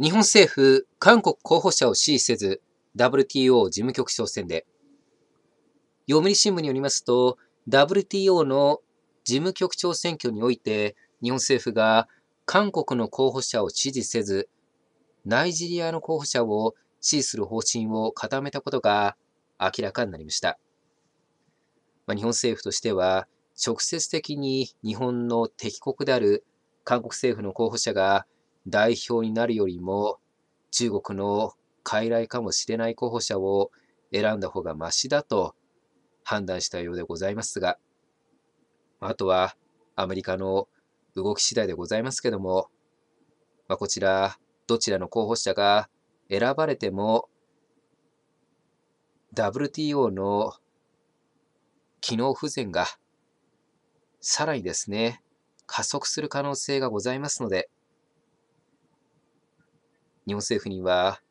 日本政府、韓国候補者を支持せず、WTO 事務局長選で、読売新聞によりますと、WTO の事務局長選挙において、日本政府が韓国の候補者を支持せず、ナイジリアの候補者を支持する方針を固めたことが明らかになりました。まあ、日本政府としては、直接的に日本の敵国である韓国政府の候補者が代表になるよりも中国の傀儡かもしれない候補者を選んだ方がましだと判断したようでございますが、あとはアメリカの動き次第でございますけども、まあ、こちら、どちらの候補者が選ばれても、WTO の機能不全が、さらにですね、加速する可能性がございますので、日本政府には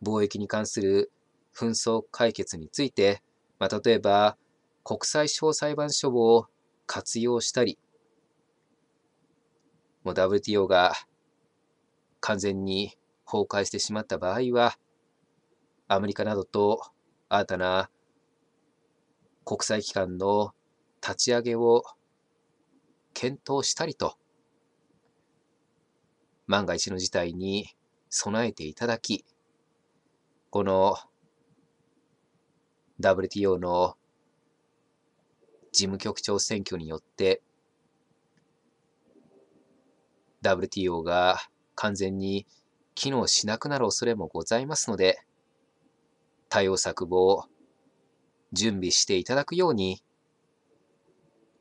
貿易に関する紛争解決について、まあ、例えば国際司法裁判所を活用したり、もう WTO が完全に崩壊してしまった場合は、アメリカなどと新たな国際機関の立ち上げを検討したりと、万が一の事態に備えていただき、この WTO の事務局長選挙によって WTO が完全に機能しなくなる恐れもございますので、対応策を準備していただくように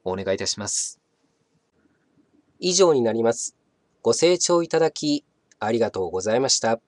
お願いいたします。以上になります。ご清聴いただきありがとうございました。